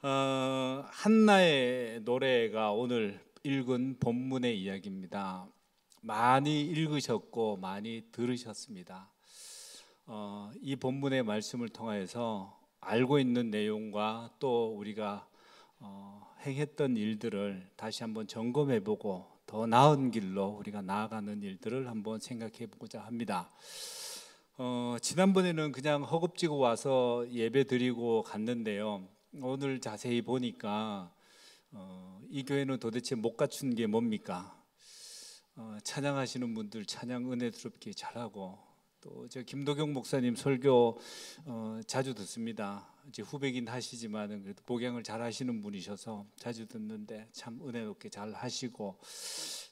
어, 한나의 노래가 오늘 읽은 본문의 이야기입니다. 많이 읽으셨고 많이 들으셨습니다. 어, 이 본문의 말씀을 통하여서 알고 있는 내용과 또 우리가 어, 행했던 일들을 다시 한번 점검해보고 더 나은 길로 우리가 나아가는 일들을 한번 생각해보고자 합니다. 어, 지난번에는 그냥 허겁지겁 와서 예배 드리고 갔는데요. 오늘 자세히 보니까 어, 이 교회는 도대체 못 갖춘 게 뭡니까? 어, 찬양하시는 분들 찬양 은혜스럽게 잘하고 또저 김도경 목사님 설교 어, 자주 듣습니다. 이제 후배긴 하시지만 그래도 복양을 잘 하시는 분이셔서 자주 듣는데 참 은혜롭게 잘 하시고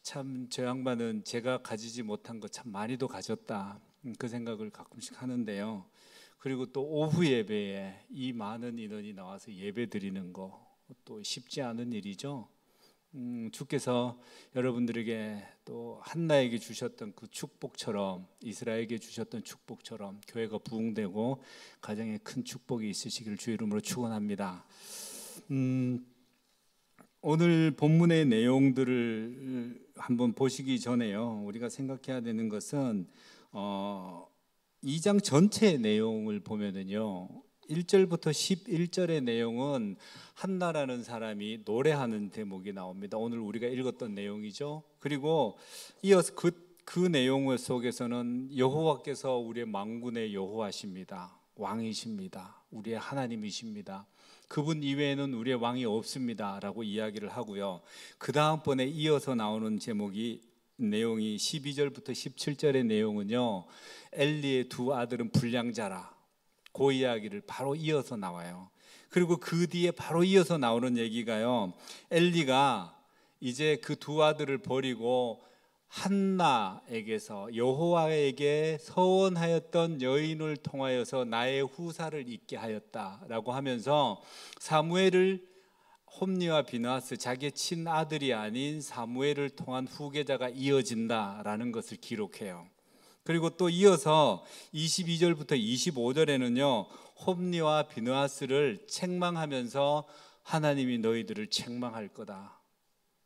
참 저 양반은 제가 가지지 못한 것참 많이도 가졌다 음, 그 생각을 가끔씩 하는데요. 그리고 또 오후 예배에 이 많은 인원이 나와서 예배 드리는 거 또 쉽지 않은 일이죠. 음, 주께서 여러분들에게 또 한나에게 주셨던 그 축복처럼 이스라엘에게 주셨던 축복처럼 교회가 부흥되고 가정에 큰 축복이 있으시기를 주 이름으로 축원합니다. 음, 오늘 본문의 내용들을 한번 보시기 전에요. 우리가 생각해야 되는 것은 어, 2장 전체 내용을 보면은요. 1절부터 11절의 내용은 한나라는 사람이 노래하는 대목이 나옵니다. 오늘 우리가 읽었던 내용이죠. 그리고 이어서 그, 그 내용 속에서는 여호와께서 우리의 망군의 여호와십니다. 왕이십니다. 우리의 하나님이십니다. 그분 이외에는 우리의 왕이 없습니다라고 이야기를 하고요. 그 다음번에 이어서 나오는 제목이 내용이 12절부터 17절의 내용은요. 엘리의 두 아들은 불량자라. 그 이야기를 바로 이어서 나와요. 그리고 그 뒤에 바로 이어서 나오는 얘기가요. 엘리가 이제 그 두 아들을 버리고 한나에게서 여호와에게 서원하였던 여인을 통하여서 나의 후사를 잊게 하였다라고 하면서 사무엘을 홈니와 비나스 자기의 친아들이 아닌 사무엘을 통한 후계자가 이어진다라는 것을 기록해요. 그리고 또 이어서 22절부터 25절에는요. 홈리와 비누아스를 책망하면서 하나님이 너희들을 책망할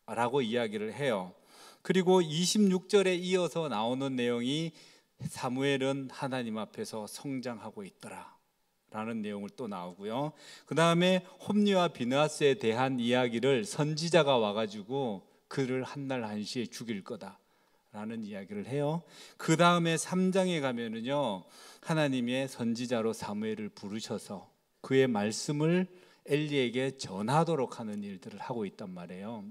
거다라고 이야기를 해요. 그리고 26절에 이어서 나오는 내용이 사무엘은 하나님 앞에서 성장하고 있더라. 라는 내용을 또 나오고요. 그 다음에 홈리와 비나스에 대한 이야기를 선지자가 와가지고 그를 한 날 한시에 죽일 거다. 라는 이야기를 해요. 그 다음에 3장에 가면은요, 하나님의 선지자로 사무엘을 부르셔서 그의 말씀을 엘리에게 전하도록 하는 일들을 하고 있단 말이에요.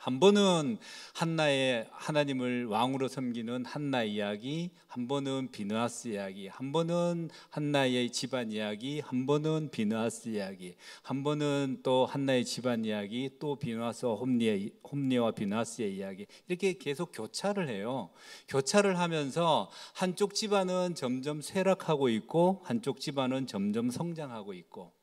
한 번은 한나의 하나님을 왕으로 섬기는 한나 이야기, 한 번은 비누아스 이야기, 한 번은 한나의 집안 이야기, 한 번은 비누아스 이야기, 한 번은 또 한나의 집안 이야기, 또 비누아스와 홈리의 홈리와 비누아스의 이야기 이렇게 계속 교차를 해요. 교차를 하면서 한쪽 집안은 점점 쇠락하고 있고 한쪽 집안은 점점 성장하고 있고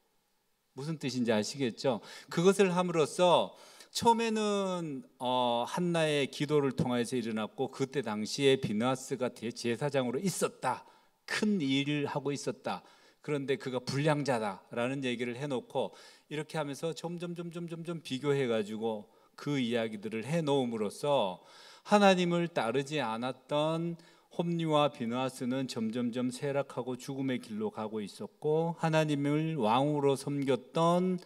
무슨 뜻인지 아시겠죠? 그것을 함으로써 처음에는 어, 한나의 기도를 통해서 일어났고 그때 당시에 비누아스가 제사장으로 있었다. 큰 일을 하고 있었다. 그런데 그가 불량자다라는 얘기를 해놓고 이렇게 하면서 점점 점점 점점 비교해가지고 그 이야기들을 해놓음으로써 하나님을 따르지 않았던 홈리와 비누아스는 점점점 쇠락하고 죽음의 길로 가고 있었고 하나님을 왕으로 섬겼던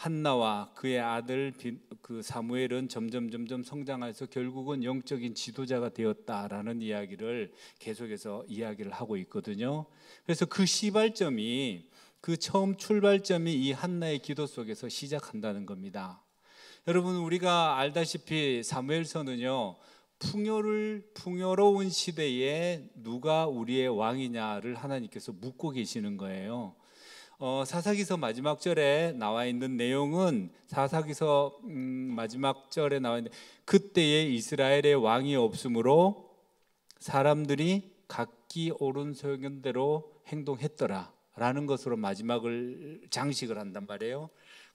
한나와 그의 아들 그 사무엘은 점점 점점 성장해서 결국은 영적인 지도자가 되었다라는 이야기를 계속해서 이야기를 하고 있거든요. 그래서 그 시발점이 그 처음 출발점이 이 한나의 기도 속에서 시작한다는 겁니다. 여러분 우리가 알다시피 사무엘서는요. 풍요를 풍요로운 시대에 누가 우리의 왕이냐를 하나님께서 묻고 계시는 거예요. 어, 사사기서 마지막 절에 나와 있는 내용은 사사기서 음, 마지막 절에 나와 있는 그때에 이스라엘의 왕이 없으므로 사람들이 각기 옳은 소견대로 행동했더라라는 것으로 마지막을 장식을 한단 말이에요.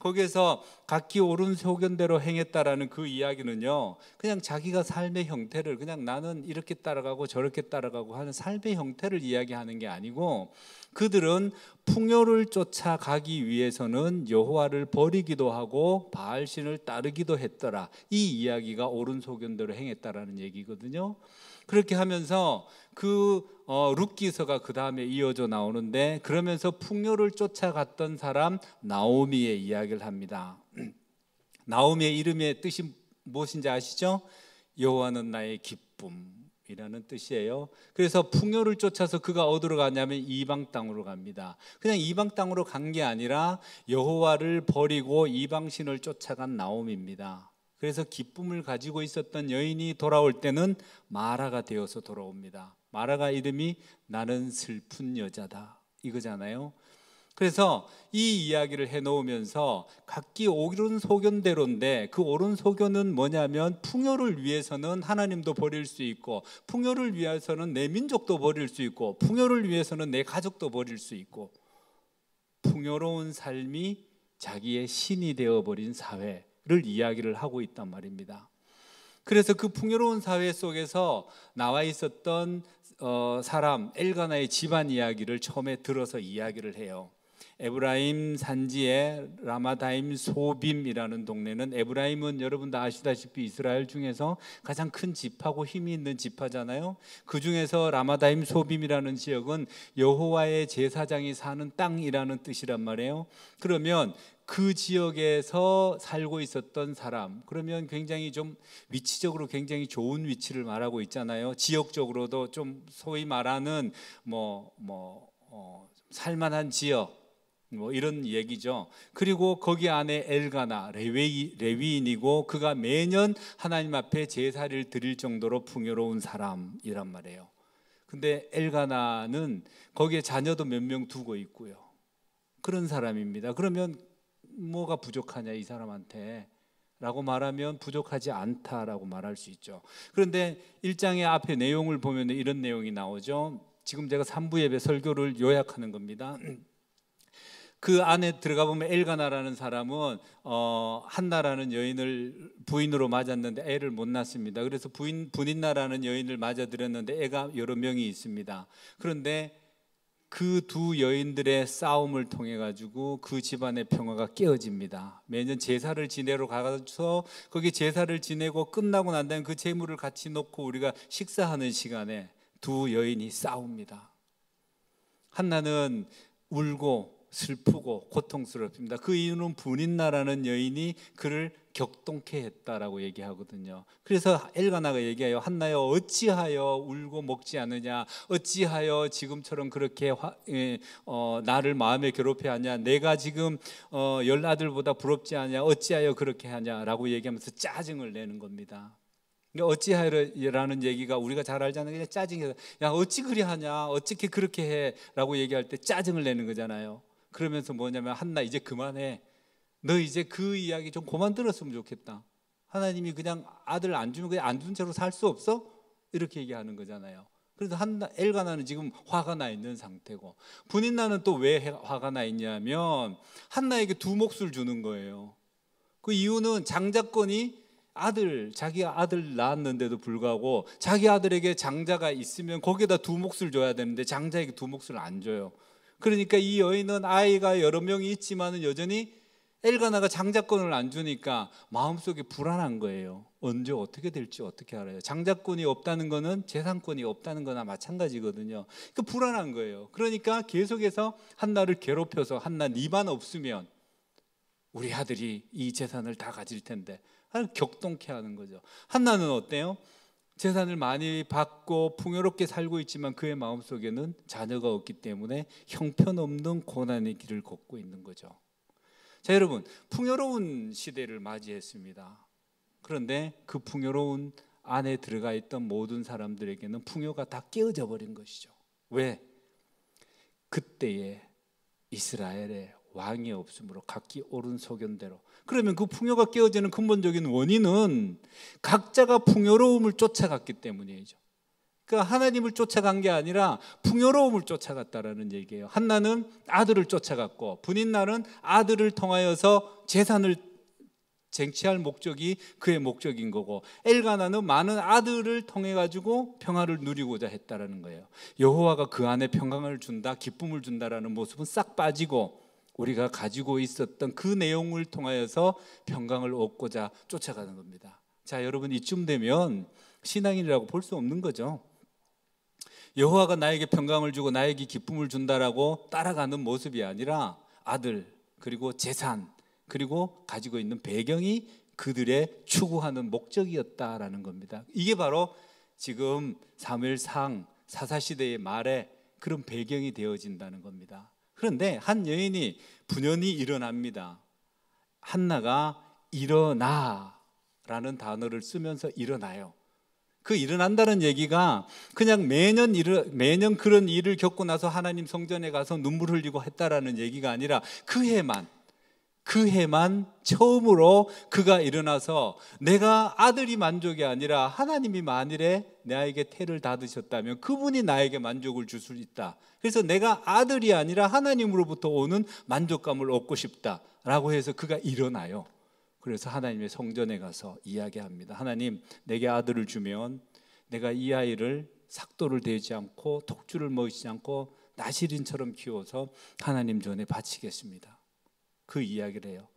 거기에서 각기 옳은 소견대로 행했다라는 그 이야기는요. 그냥 자기가 삶의 형태를 그냥 나는 이렇게 따라가고 저렇게 따라가고 하는 삶의 형태를 이야기하는 게 아니고 그들은 풍요를 쫓아가기 위해서는 여호와를 버리기도 하고 바알 신을 따르기도 했더라. 이 이야기가 옳은 소견대로 행했다라는 얘기거든요. 그렇게 하면서 그 어, 룻기서가 그 다음에 이어져 나오는데 그러면서 풍요를 쫓아갔던 사람 나오미의 이야기를 합니다. 나오미의 이름의 뜻이 무엇인지 아시죠? 여호와는 나의 기쁨이라는 뜻이에요. 그래서 풍요를 쫓아서 그가 어디로 가냐면 이방 땅으로 갑니다. 그냥 이방 땅으로 간 게 아니라 여호와를 버리고 이방 신을 쫓아간 나오미입니다. 그래서 기쁨을 가지고 있었던 여인이 돌아올 때는 마라가 되어서 돌아옵니다. 마라가 이름이 나는 슬픈 여자다 이거잖아요. 그래서 이 이야기를 해놓으면서 각기 옳은 소견대로인데 그 옳은 소견은 뭐냐면 풍요를 위해서는 하나님도 버릴 수 있고 풍요를 위해서는 내 민족도 버릴 수 있고 풍요를 위해서는 내 가족도 버릴 수 있고 풍요로운 삶이 자기의 신이 되어버린 사회 사회를 이야기를 하고 있단 말입니다. 그래서 그 풍요로운 사회 속에서 나와 있었던 어, 사람 엘가나의 집안 이야기를 처음에 들어서 이야기를 해요. 에브라임 산지의 라마다임 소빔이라는 동네는 에브라임은 여러분 다 아시다시피 이스라엘 중에서 가장 큰 지파고 힘이 있는 지파잖아요. 그 중에서 라마다임 소빔이라는 지역은 여호와의 제사장이 사는 땅이라는 뜻이란 말이에요. 그러면 그 지역에서 살고 있었던 사람 그러면 굉장히 좀 위치적으로 굉장히 좋은 위치를 말하고 있잖아요. 지역적으로도 좀 소위 말하는 뭐뭐 뭐, 어, 살만한 지역 뭐 이런 얘기죠. 그리고 거기 안에 엘가나 레위, 레위인이고 그가 매년 하나님 앞에 제사를 드릴 정도로 풍요로운 사람이란 말이에요. 근데 엘가나는 거기에 자녀도 몇 명 두고 있고요. 그런 사람입니다. 그러면 뭐가 부족하냐 이 사람한테 라고 말하면 부족하지 않다라고 말할 수 있죠. 그런데 1장의 앞에 내용을 보면 이런 내용이 나오죠. 지금 제가 3부 예배 설교를 요약하는 겁니다. 그 안에 들어가 보면 엘가나라는 사람은 어, 한나라는 여인을 부인으로 맞았는데 애를 못 낳습니다. 그래서 부인 분인나라는 여인을 맞아들였는데 애가 여러 명이 있습니다. 그런데 그 두 여인들의 싸움을 통해 가지고 그 집안의 평화가 깨어집니다. 매년 제사를 지내러 가서 거기 제사를 지내고 끝나고 난 다음에 그 재물을 같이 놓고 우리가 식사하는 시간에 두 여인이 싸웁니다. 한나는 울고 슬프고 고통스럽습니다. 그 이유는 분인나라는 여인이 그를 격동케 했다라고 얘기하거든요. 그래서 엘가나가 얘기해요. 한나여 어찌하여 울고 먹지 않느냐? 어찌하여 지금처럼 그렇게 화, 에, 예, 어, 나를 마음에 괴롭혀 하냐? 내가 지금 어, 열 아들보다 부럽지 않냐? 어찌하여 그렇게 하냐라고 얘기하면서 짜증을 내는 겁니다. 그러니까 어찌하라는 얘기가 우리가 잘 알잖아요. 그냥 짜증이서야 어찌 그리 하냐, 어떻게 그렇게 해라고 얘기할 때 짜증을 내는 거잖아요. 그러면서 뭐냐면 한나 이제 그만해. 너 이제 그 이야기 좀 그만 들었으면 좋겠다. 하나님이 그냥 아들 안 주면 그냥 안 준 채로 살 수 없어? 이렇게 얘기하는 거잖아요. 그래서 한나 엘가나는 지금 화가 나 있는 상태고 분인나는 또 왜 화가 나 있냐면 한나에게 두 몫을 주는 거예요. 그 이유는 장자권이 아들 자기 아들 낳았는데도 불구하고 자기 아들에게 장자가 있으면 거기에다 두 몫을 줘야 되는데 장자에게 두 몫을 안 줘요. 그러니까 이 여인은 아이가 여러 명이 있지만 여전히 엘가나가 장자권을 안 주니까 마음속에 불안한 거예요. 언제 어떻게 될지 어떻게 알아요? 장자권이 없다는 거는 재산권이 없다는 거나 마찬가지거든요. 그 그러니까 불안한 거예요. 그러니까 계속해서 한나를 괴롭혀서 한나 니만 없으면 우리 아들이 이 재산을 다 가질 텐데 격동케 하는 거죠. 한나는 어때요? 재산을 많이 받고 풍요롭게 살고 있지만 그의 마음속에는 자녀가 없기 때문에 형편없는 고난의 길을 걷고 있는 거죠. 자, 여러분, 풍요로운 시대를 맞이했습니다. 그런데 그 풍요로운 안에 들어가 있던 모든 사람들에게는 풍요가 다 깨어져 버린 것이죠. 왜? 그때의 이스라엘의 왕이 없으므로 각기 옳은 소견대로 그러면 그 풍요가 깨어지는 근본적인 원인은 각자가 풍요로움을 쫓아갔기 때문이죠. 그러니까 하나님을 쫓아간 게 아니라 풍요로움을 쫓아갔다라는 얘기예요. 한나는 아들을 쫓아갔고 분인나는 아들을 통하여서 재산을 쟁취할 목적이 그의 목적인 거고 엘가나는 많은 아들을 통해 가지고 평화를 누리고자 했다라는 거예요. 여호와가 그 안에 평강을 준다, 기쁨을 준다라는 모습은 싹 빠지고 우리가 가지고 있었던 그 내용을 통하여서 평강을 얻고자 쫓아가는 겁니다. 자, 여러분 이쯤 되면 신앙인이라고 볼 수 없는 거죠. 여호와가 나에게 평강을 주고 나에게 기쁨을 준다라고 따라가는 모습이 아니라 아들 그리고 재산 그리고 가지고 있는 배경이 그들의 추구하는 목적이었다라는 겁니다. 이게 바로 지금 사무상 사사시대의 말에 그런 배경이 되어진다는 겁니다. 그런데 한 여인이 분연히 일어납니다. 한나가 일어나라는 단어를 쓰면서 일어나요. 그 일어난다는 얘기가 그냥 매년 일어, 매년 그런 일을 겪고 나서 하나님 성전에 가서 눈물 흘리고 했다라는 얘기가 아니라 그 해만 그 해만 처음으로 그가 일어나서 내가 아들이 만족이 아니라 하나님이 만일에 나에게 태를 닫으셨다면 그분이 나에게 만족을 줄 수 있다. 그래서 내가 아들이 아니라 하나님으로부터 오는 만족감을 얻고 싶다라고 해서 그가 일어나요. 그래서 하나님의 성전에 가서 이야기합니다. 하나님, 내게 아들을 주면 내가 이 아이를 삭도를 대지 않고 독주를 먹이지 않고 나시린처럼 키워서 하나님 전에 바치겠습니다. 그 이야기를 해요.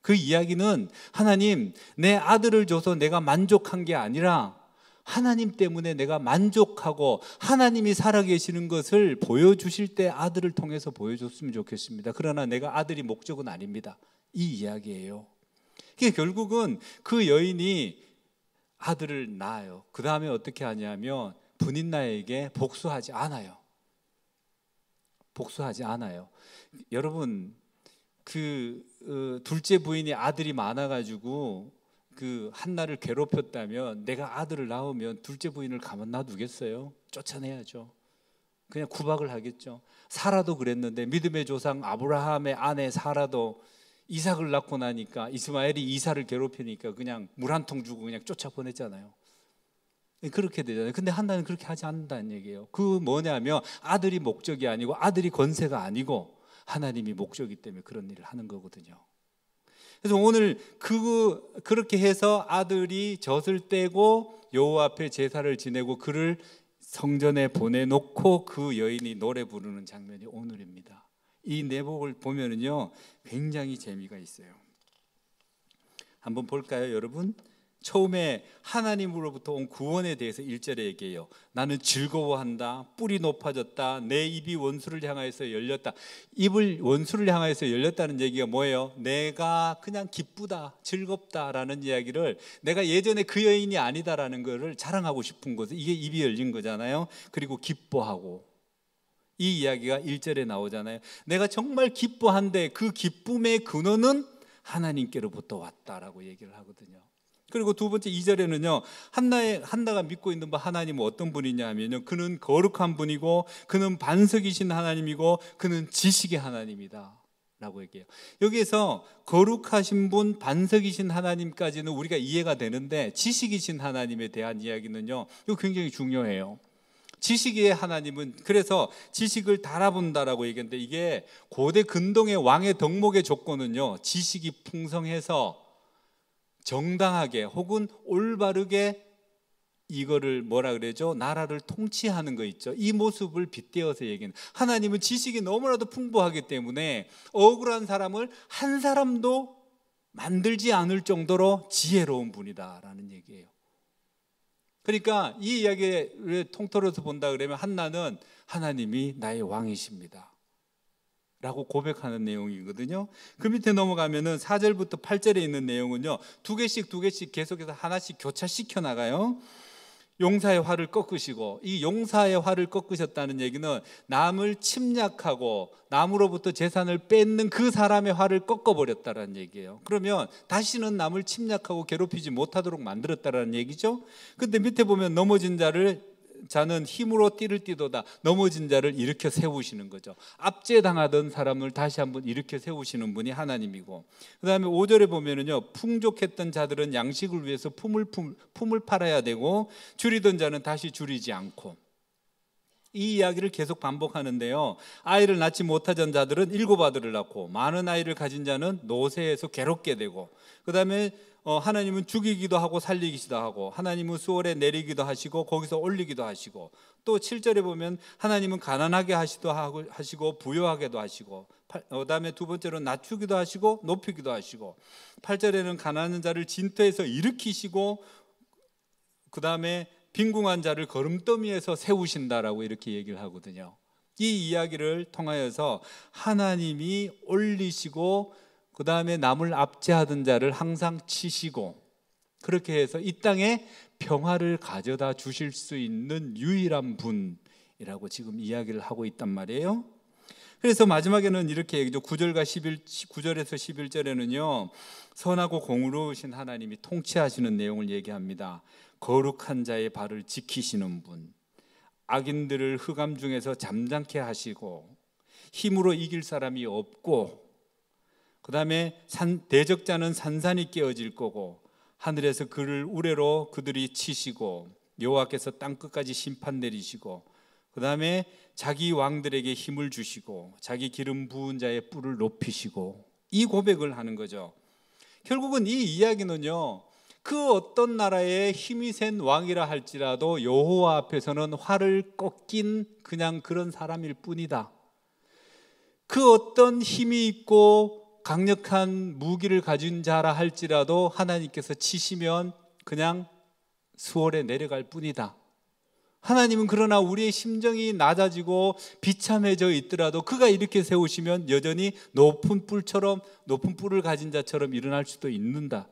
그 이야기는 하나님 내 아들을 줘서 내가 만족한 게 아니라 하나님 때문에 내가 만족하고 하나님이 살아계시는 것을 보여주실 때 아들을 통해서 보여줬으면 좋겠습니다. 그러나 내가 아들이 목적은 아닙니다. 이 이야기예요. 이게 결국은 그 여인이 아들을 낳아요. 그 다음에 어떻게 하냐면 분인나에게 복수하지 않아요. 복수하지 않아요. 여러분 그 어, 둘째 부인이 아들이 많아가지고 그 한나를 괴롭혔다면 내가 아들을 낳으면 둘째 부인을 가만 놔두겠어요? 쫓아내야죠. 그냥 구박을 하겠죠. 사라도 그랬는데 믿음의 조상 아브라함의 아내 사라도 이삭을 낳고 나니까 이스마엘이 이사를 괴롭히니까 그냥 물 한 통 주고 그냥 쫓아보냈잖아요. 그렇게 되잖아요. 근데 한나는 그렇게 하지 않는다는 얘기예요. 그 뭐냐면 아들이 목적이 아니고 아들이 권세가 아니고 하나님이 목적이 때문에 그런 일을 하는 거거든요. 그래서 오늘 그 그렇게 해서 아들이 젖을 떼고 여호와 앞에 제사를 지내고 그를 성전에 보내놓고 그 여인이 노래 부르는 장면이 오늘입니다. 이 내복을 보면은요 굉장히 재미가 있어요. 한번 볼까요, 여러분? 처음에 하나님으로부터 온 구원에 대해서 일절에 얘기해요. 나는 즐거워한다. 뿔이 높아졌다. 내 입이 원수를 향하여서 열렸다. 입을 원수를 향하여서 열렸다는 얘기가 뭐예요? 내가 그냥 기쁘다. 즐겁다라는 이야기를 내가 예전에 그 여인이 아니다라는 것을 자랑하고 싶은 것. 죠 이게 입이 열린 거잖아요. 그리고 기뻐하고 이 이야기가 일절에 나오잖아요. 내가 정말 기뻐한데 그 기쁨의 근원은 하나님께로부터 왔다라고 얘기를 하거든요. 그리고 두 번째 이절에는요 한나의 한나가 믿고 있는 바 하나님 은 어떤 분이냐 하면요 그는 거룩한 분이고 그는 반석이신 하나님이고 그는 지식의 하나님이다. 라고 얘기해요. 여기에서 거룩하신 분, 반석이신 하나님까지는 우리가 이해가 되는데 지식이신 하나님에 대한 이야기는요. 이거 굉장히 중요해요. 지식의 하나님은 그래서 지식을 달아본다라고 얘기했는데 이게 고대 근동의 왕의 덕목의 조건은요. 지식이 풍성해서 정당하게 혹은 올바르게 이거를 뭐라 그러죠? 나라를 통치하는 거 있죠. 이 모습을 빗대어서 얘기는 하나님은 지식이 너무나도 풍부하기 때문에 억울한 사람을 한 사람도 만들지 않을 정도로 지혜로운 분이다라는 얘기예요. 그러니까 이 이야기를 통틀어서 본다 그러면 한나는 하나님이 나의 왕이십니다. 라고 고백하는 내용이거든요. 그 밑에 넘어가면은 4절부터 8절에 있는 내용은요. 두 개씩 두 개씩 계속해서 하나씩 교차시켜 나가요. 용사의 화를 꺾으시고 이 용사의 화를 꺾으셨다는 얘기는 남을 침략하고 남으로부터 재산을 뺏는 그 사람의 화를 꺾어버렸다는 얘기예요. 그러면 다시는 남을 침략하고 괴롭히지 못하도록 만들었다는 얘기죠. 근데 밑에 보면 넘어진 자를 자는 힘으로 띠를 띠도다 넘어진 자를 일으켜 세우시는 거죠. 압제당하던 사람을 다시 한번 일으켜 세우시는 분이 하나님이고 그다음에 5절에 보면은요. 풍족했던 자들은 양식을 위해서 품을 품, 품을 팔아야 되고 줄이던 자는 다시 줄이지 않고 이 이야기를 계속 반복하는데요. 아이를 낳지 못하던 자들은 일곱 아들을 낳고 많은 아이를 가진 자는 노세에서 괴롭게 되고 그 다음에 어, 하나님은 죽이기도 하고 살리기도 하고 하나님은 수월에 내리기도 하시고 거기서 올리기도 하시고 또 7절에 보면 하나님은 가난하게 하시도 하시고 고하 부여하게도 하시고 어, 그다음에 두 번째로 낮추기도 하시고 높이기도 하시고 8절에는 가난한 자를 진퇴해서 일으키시고 그다음에 빈궁한 자를 걸음더미에서 세우신다라고 이렇게 얘기를 하거든요. 이 이야기를 통하여서 하나님이 올리시고 그 다음에 남을 압제하던 자를 항상 치시고 그렇게 해서 이 땅에 평화를 가져다 주실 수 있는 유일한 분이라고 지금 이야기를 하고 있단 말이에요. 그래서 마지막에는 이렇게 얘기죠. 9절과 11 9절에서 11절에는요. 선하고 공으로우신 하나님이 통치하시는 내용을 얘기합니다. 거룩한 자의 발을 지키시는 분. 악인들을 흑암 중에서 잠잠케 하시고 힘으로 이길 사람이 없고 그 다음에 대적자는 산산이 깨어질 거고 하늘에서 그를 우레로 그들이 치시고 여호와께서 땅 끝까지 심판 내리시고 그 다음에 자기 왕들에게 힘을 주시고 자기 기름 부은 자의 뿔을 높이시고 이 고백을 하는 거죠. 결국은 이 이야기는요. 그 어떤 나라의 힘이 센 왕이라 할지라도 여호와 앞에서는 활을 꺾인 그냥 그런 사람일 뿐이다. 그 어떤 힘이 있고 강력한 무기를 가진 자라 할지라도 하나님께서 치시면 그냥 수월에 내려갈 뿐이다. 하나님은 그러나 우리의 심정이 낮아지고 비참해져 있더라도 그가 이렇게 세우시면 여전히 높은 뿔처럼 높은 뿔을 가진 자처럼 일어날 수도 있는다.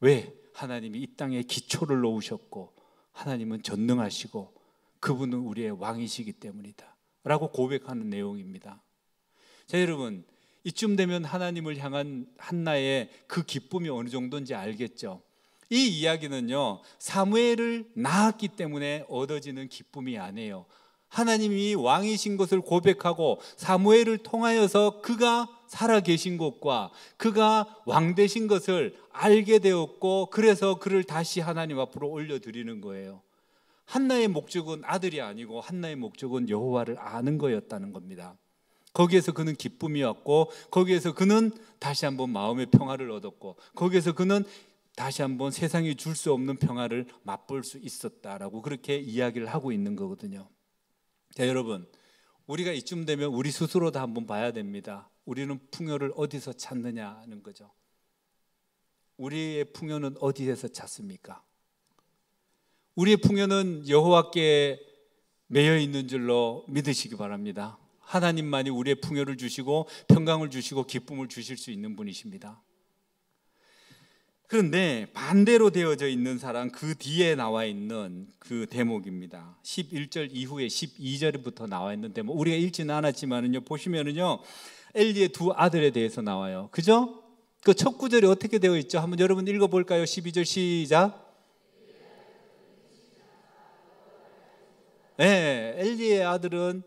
왜? 하나님이 이 땅에 기초를 놓으셨고 하나님은 전능하시고 그분은 우리의 왕이시기 때문이다. 라고 고백하는 내용입니다. 자, 여러분, 이쯤 되면 하나님을 향한 한나의 그 기쁨이 어느 정도인지 알겠죠. 이 이야기는요. 사무엘을 낳았기 때문에 얻어지는 기쁨이 아니에요. 하나님이 왕이신 것을 고백하고 사무엘을 통하여서 그가 살아계신 것과 그가 왕되신 것을 알게 되었고 그래서 그를 다시 하나님 앞으로 올려드리는 거예요. 한나의 목적은 아들이 아니고 한나의 목적은 여호와를 아는 거였다는 겁니다. 거기에서 그는 기쁨이왔고 거기에서 그는 다시 한번 마음의 평화를 얻었고 거기에서 그는 다시 한번 세상이 줄 수 없는 평화를 맛볼 수 있었다라고 그렇게 이야기를 하고 있는 거거든요. 자, 여러분. 우리가 이쯤 되면 우리 스스로도 한번 봐야 됩니다. 우리는 풍요를 어디서 찾느냐 는 거죠. 우리의 풍요는 어디에서 찾습니까? 우리의 풍요는 여호와께 매여 있는 줄로 믿으시기 바랍니다. 하나님만이 우리의 풍요를 주시고 평강을 주시고 기쁨을 주실 수 있는 분이십니다. 그런데 반대로 되어져 있는 사람 그 뒤에 나와 있는 그 대목입니다. 11절 이후에 12절부터 나와 있는 대목. 우리가 읽지는 않았지만은요. 보시면은요. 엘리의 두 아들에 대해서 나와요. 그죠? 그 첫 구절이 어떻게 되어 있죠? 한번 여러분 읽어 볼까요? 12절 시작. 예, 네, 엘리의 아들은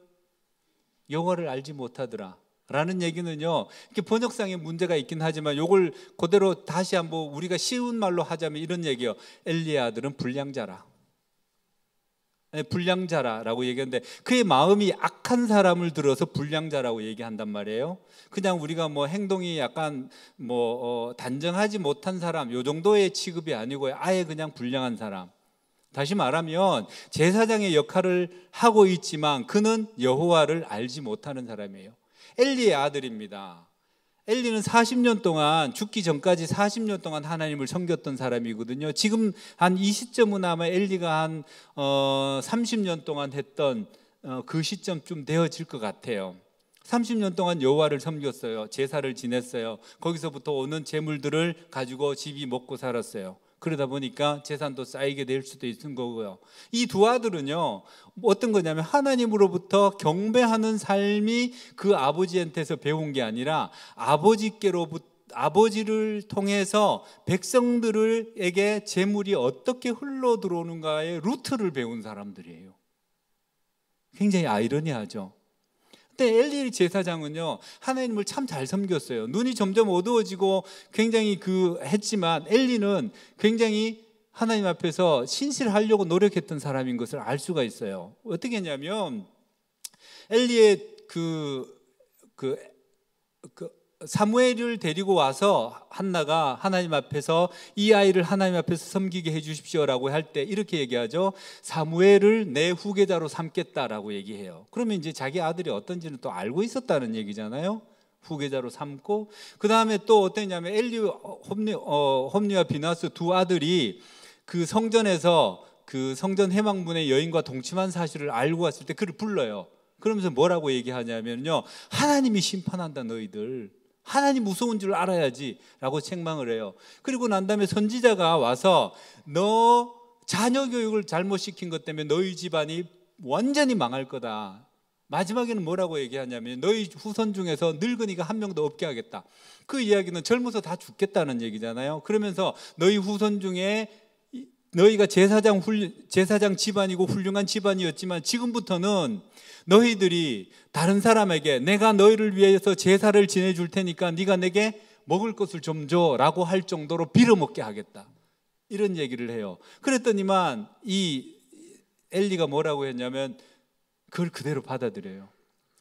영어를 알지 못하더라. 라는 얘기는요. 이게 번역상의 문제가 있긴 하지만 요걸 그대로 다시 한번 우리가 쉬운 말로 하자면 이런 얘기요 엘리의 들은 불량자라. 예, 불량자라라고 얘기하는데 그의 마음이 악한 사람을 들어서 불량자라고 얘기한단 말이에요. 그냥 우리가 뭐 행동이 약간 뭐 어, 단정하지 못한 사람 요 정도의 취급이 아니고 아예 그냥 불량한 사람. 다시 말하면 제사장의 역할을 하고 있지만 그는 여호와를 알지 못하는 사람이에요. 엘리의 아들입니다. 엘리는 40년 동안 죽기 전까지 40년 동안 하나님을 섬겼던 사람이거든요. 지금 한 이 시점은 아마 엘리가 한 어, 30년 동안 했던 어, 그 시점쯤 되어질 것 같아요. 30년 동안 여호와를 섬겼어요. 제사를 지냈어요. 거기서부터 오는 재물들을 가지고 집이 먹고 살았어요. 그러다 보니까 재산도 쌓이게 될 수도 있는 거고요. 이 두 아들은요, 어떤 거냐면 하나님으로부터 경배하는 삶이 그 아버지한테서 배운 게 아니라 아버지께로부터 아버지를 통해서 백성들에게 재물이 어떻게 흘러 들어오는가의 루트를 배운 사람들이에요. 굉장히 아이러니하죠. 그때 엘리 제사장은요 하나님을 참 잘 섬겼어요. 눈이 점점 어두워지고 굉장히 그 했지만 엘리는 굉장히 하나님 앞에서 신실하려고 노력했던 사람인 것을 알 수가 있어요. 어떻게 했냐면 엘리의 그, 그, 그 사무엘을 데리고 와서 한나가 하나님 앞에서 이 아이를 하나님 앞에서 섬기게 해 주십시오라고 할 때 이렇게 얘기하죠. 사무엘을 내 후계자로 삼겠다라고 얘기해요. 그러면 이제 자기 아들이 어떤지는 또 알고 있었다는 얘기잖아요. 후계자로 삼고 그 다음에 또 어땠냐면 엘리 홈리, 어, 홈리와 비나스 두 아들이 그 성전에서 그 성전 해방문의 여인과 동침한 사실을 알고 왔을 때 그를 불러요. 그러면서 뭐라고 얘기하냐면요. 하나님이 심판한다 너희들. 하나님 무서운 줄 알아야지라고 책망을 해요. 그리고 난 다음에 선지자가 와서 너 자녀 교육을 잘못 시킨 것 때문에 너희 집안이 완전히 망할 거다. 마지막에는 뭐라고 얘기하냐면 너희 후손 중에서 늙은이가 한 명도 없게 하겠다. 그 이야기는 젊어서 다 죽겠다는 얘기잖아요. 그러면서 너희 후손 중에 너희가 제사장, 훌, 제사장 집안이고 훌륭한 집안이었지만 지금부터는 너희들이 다른 사람에게 내가 너희를 위해서 제사를 지내줄 테니까 네가 내게 먹을 것을 좀 줘라고 할 정도로 빌어먹게 하겠다. 이런 얘기를 해요. 그랬더니만 이 엘리가 뭐라고 했냐면 그걸 그대로 받아들여요.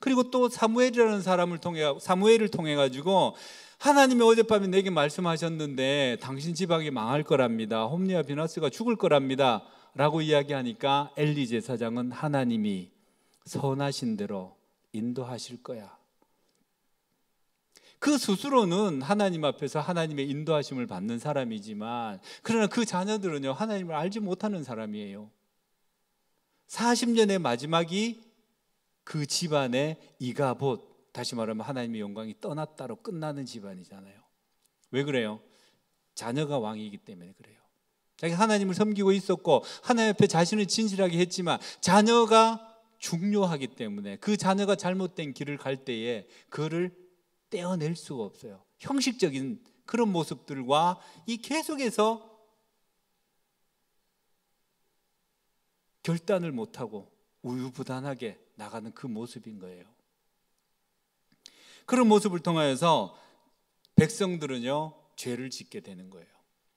그리고 또 사무엘이라는 사람을 통해 사무엘을 통해 가지고 하나님이 어젯밤에 내게 말씀하셨는데 당신 지방이 망할 거랍니다. 홈리와 비나스가 죽을 거랍니다. 라고 이야기하니까 엘리 제사장은 하나님이 선하신 대로 인도하실 거야. 그 스스로는 하나님 앞에서 하나님의 인도하심을 받는 사람이지만 그러나 그 자녀들은요 하나님을 알지 못하는 사람이에요. 40년의 마지막이 그 집안의 이가봇 다시 말하면 하나님의 영광이 떠났다로 끝나는 집안이잖아요. 왜 그래요? 자녀가 왕이기 때문에 그래요. 자기 하나님을 섬기고 있었고 하나님 앞에 자신을 진실하게 했지만 자녀가 중요하기 때문에 그 자녀가 잘못된 길을 갈 때에 그를 떼어낼 수가 없어요. 형식적인 그런 모습들과 이 계속해서 결단을 못하고 우유부단하게 나가는 그 모습인 거예요. 그런 모습을 통하여서 백성들은요 죄를 짓게 되는 거예요.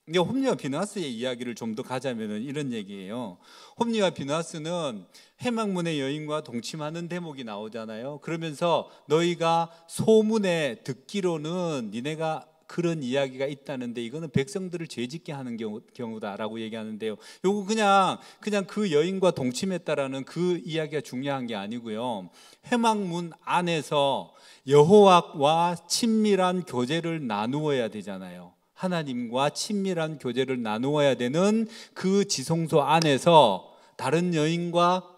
이게 홈리와 비나스의 이야기를 좀 더 가자면은 이런 얘기예요. 홈리와 비나스는 해망문의 여인과 동침하는 대목이 나오잖아요. 그러면서 너희가 소문에 듣기로는 니네가 그런 이야기가 있다는데 이거는 백성들을 죄짓게 하는 경우, 경우다라고 얘기하는데요. 요거 그냥 그냥 그 여인과 동침했다라는 그 이야기가 중요한 게 아니고요. 해망문 안에서 여호와와 친밀한 교제를 나누어야 되잖아요. 하나님과 친밀한 교제를 나누어야 되는 그 지성소 안에서 다른 여인과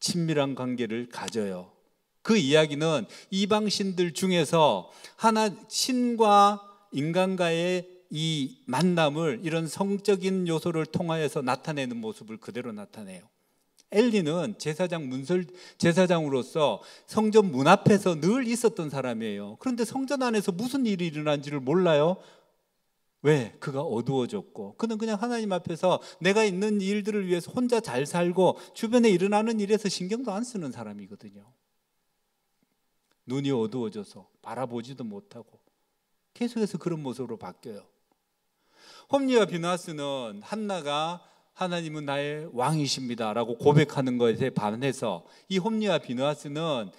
친밀한 관계를 가져요. 그 이야기는 이방신들 중에서 하나 신과 인간과의 이 만남을 이런 성적인 요소를 통하여서 나타내는 모습을 그대로 나타내요. 엘리는 제사장 문설 제사장으로서 성전 문 앞에서 늘 있었던 사람이에요. 그런데 성전 안에서 무슨 일이 일어난지를 몰라요. 왜? 그가 어두워졌고 그는 그냥 하나님 앞에서 내가 있는 일들을 위해서 혼자 잘 살고 주변에 일어나는 일에서 신경도 안 쓰는 사람이거든요. 눈이 어두워져서 바라보지도 못하고 계속해서 그런 모습으로 바뀌어요. 홈리와 비나스는 한나가 하나님은 나의 왕이십니다라고 고백하는 것에 반해서 이 홈리와 비나스는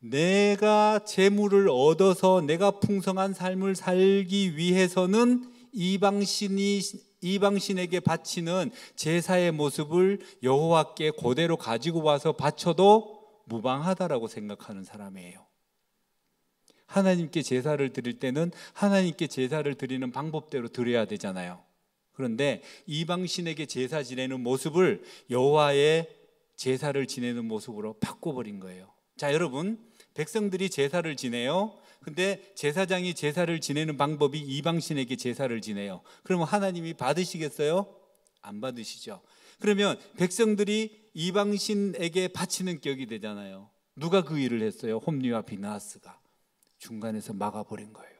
내가 재물을 얻어서 내가 풍성한 삶을 살기 위해서는 이방신이 이방신에게 바치는 제사의 모습을 여호와께 고대로 가지고 와서 바쳐도 무방하다라고 생각하는 사람이에요. 하나님께 제사를 드릴 때는 하나님께 제사를 드리는 방법대로 드려야 되잖아요. 그런데 이방신에게 제사 지내는 모습을 여호와의 제사를 지내는 모습으로 바꿔버린 거예요. 자, 여러분 백성들이 제사를 지내요. 근데 제사장이 제사를 지내는 방법이 이방신에게 제사를 지내요. 그러면 하나님이 받으시겠어요? 안 받으시죠. 그러면 백성들이 이방신에게 바치는 격이 되잖아요. 누가 그 일을 했어요? 홈리와 비나스가. 중간에서 막아버린 거예요.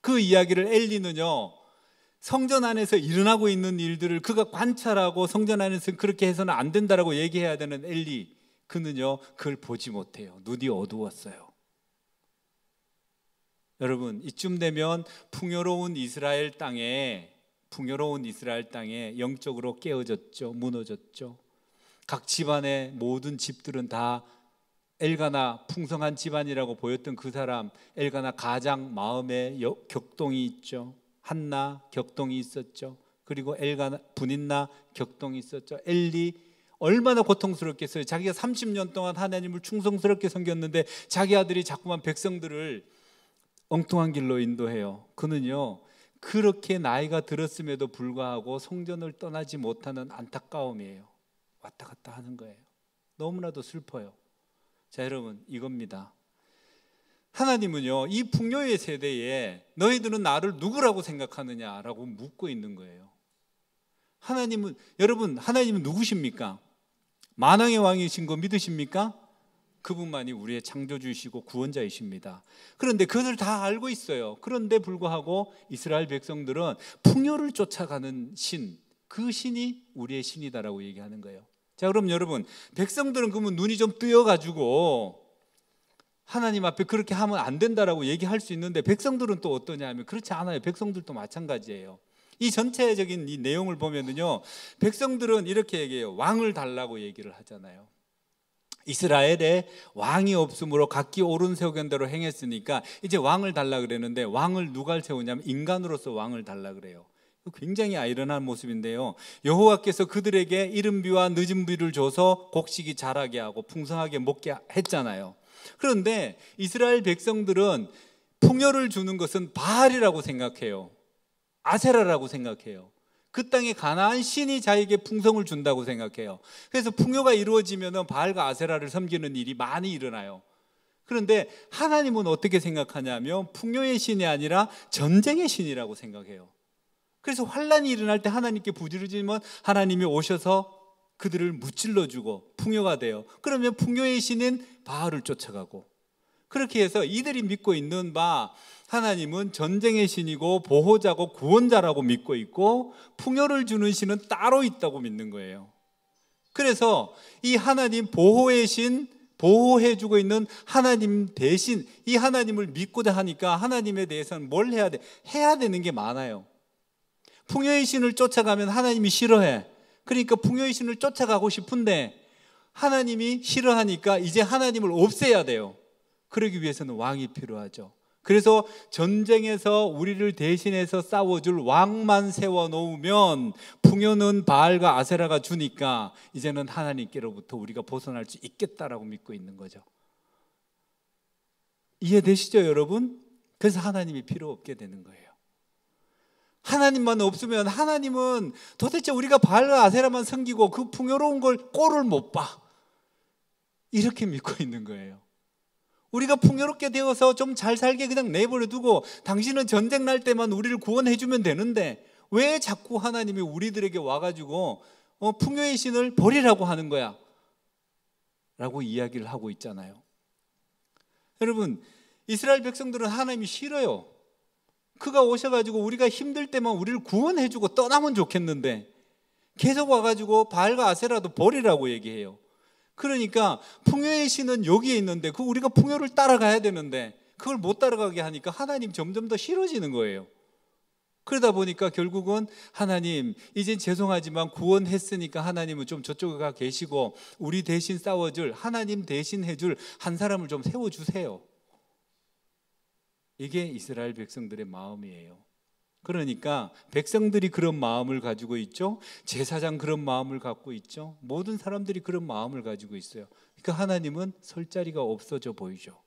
그 이야기를 엘리는요, 성전 안에서 일어나고 있는 일들을 그가 관찰하고 성전 안에서 그렇게 해서는 안 된다라고 얘기해야 되는 엘리, 그는요, 그걸 보지 못해요. 눈이 어두웠어요. 여러분, 이쯤 되면 풍요로운 이스라엘 땅에 풍요로운 이스라엘 땅에 영적으로 깨어졌죠. 무너졌죠. 각 집안의 모든 집들은 다 엘가나 풍성한 집안이라고 보였던 그 사람 엘가나 가장 마음에 격동이 있죠. 한나 격동이 있었죠. 그리고 엘가나 분인나 격동이 있었죠. 엘리 얼마나 고통스럽겠어요. 자기가 30년 동안 하나님을 충성스럽게 섬겼는데 자기 아들이 자꾸만 백성들을 엉뚱한 길로 인도해요. 그는요. 그렇게 나이가 들었음에도 불구하고 성전을 떠나지 못하는 안타까움이에요. 왔다 갔다 하는 거예요. 너무나도 슬퍼요. 자, 여러분, 이겁니다. 하나님은요, 이 풍요의 세대에 너희들은 나를 누구라고 생각하느냐라고 묻고 있는 거예요. 하나님은, 여러분, 하나님은 누구십니까? 만왕의 왕이신 거 믿으십니까? 그분만이 우리의 창조주이시고 구원자이십니다. 그런데 그들 다 알고 있어요. 그런데 불구하고 이스라엘 백성들은 풍요를 쫓아가는 신, 그 신이 우리의 신이다라고 얘기하는 거예요. 자, 그럼 여러분, 백성들은 그러면 눈이 좀 뜨여 가지고 하나님 앞에 그렇게 하면 안 된다라고 얘기할 수 있는데 백성들은 또 어떠냐면 하 그렇지 않아요. 백성들도 마찬가지예요. 이 전체적인 이 내용을 보면은요. 백성들은 이렇게 얘기해요. 왕을 달라고 얘기를 하잖아요. 이스라엘에 왕이 없으므로 각기 옳은 세우견대로 행했으니까 이제 왕을 달라 그랬는데 왕을 누가 세우냐면 인간으로서 왕을 달라 그래요. 굉장히 아이러한 모습인데요. 여호와께서 그들에게 이른 비와 늦은 비를 줘서 곡식이 자라게 하고 풍성하게 먹게 했잖아요. 그런데 이스라엘 백성들은 풍요를 주는 것은 바알이라고 생각해요. 아세라라고 생각해요. 그 땅에 가나안 신이 자에게 풍성을 준다고 생각해요. 그래서 풍요가 이루어지면 바알과 아세라를 섬기는 일이 많이 일어나요. 그런데 하나님은 어떻게 생각하냐면 풍요의 신이 아니라 전쟁의 신이라고 생각해요. 그래서 환란이 일어날 때 하나님께 부르짖으면 하나님이 오셔서 그들을 무찔러 주고 풍요가 돼요. 그러면 풍요의 신인 바알을 쫓아가고 그렇게 해서 이들이 믿고 있는 바 하나님은 전쟁의 신이고 보호자고 구원자라고 믿고 있고 풍요를 주는 신은 따로 있다고 믿는 거예요. 그래서 이 하나님 보호의 신 보호해 주고 있는 하나님 대신 이 하나님을 믿고자 하니까 하나님에 대해서는 뭘 해야 돼? 해야 되는 게 많아요. 풍요의 신을 쫓아가면 하나님이 싫어해. 그러니까 풍요의 신을 쫓아가고 싶은데 하나님이 싫어하니까 이제 하나님을 없애야 돼요. 그러기 위해서는 왕이 필요하죠. 그래서 전쟁에서 우리를 대신해서 싸워줄 왕만 세워놓으면 풍요는 바알과 아세라가 주니까 이제는 하나님께로부터 우리가 벗어날 수 있겠다라고 믿고 있는 거죠. 이해되시죠, 여러분? 그래서 하나님이 필요 없게 되는 거예요. 하나님만 없으면 하나님은 도대체 우리가 발라 아세라만 섬기고 그 풍요로운 걸 꼴을 못 봐. 이렇게 믿고 있는 거예요. 우리가 풍요롭게 되어서 좀 잘 살게 그냥 내버려 두고 당신은 전쟁 날 때만 우리를 구원해 주면 되는데 왜 자꾸 하나님이 우리들에게 와가지고 어, 풍요의 신을 버리라고 하는 거야? 라고 이야기를 하고 있잖아요. 여러분, 이스라엘 백성들은 하나님이 싫어요. 그가 오셔가지고 우리가 힘들 때만 우리를 구원해주고 떠나면 좋겠는데 계속 와가지고 바알과 아세라도 버리라고 얘기해요. 그러니까 풍요의 신은 여기에 있는데 그 우리가 풍요를 따라가야 되는데 그걸 못 따라가게 하니까 하나님 점점 더 싫어지는 거예요. 그러다 보니까 결국은 하나님 이젠 죄송하지만 구원했으니까 하나님은 좀 저쪽에 가 계시고 우리 대신 싸워줄 하나님 대신 해줄 한 사람을 좀 세워주세요. 이게 이스라엘 백성들의 마음이에요. 그러니까 백성들이 그런 마음을 가지고 있죠. 제사장 그런 마음을 갖고 있죠. 모든 사람들이 그런 마음을 가지고 있어요. 그러니까 하나님은 설 자리가 없어져 보이죠.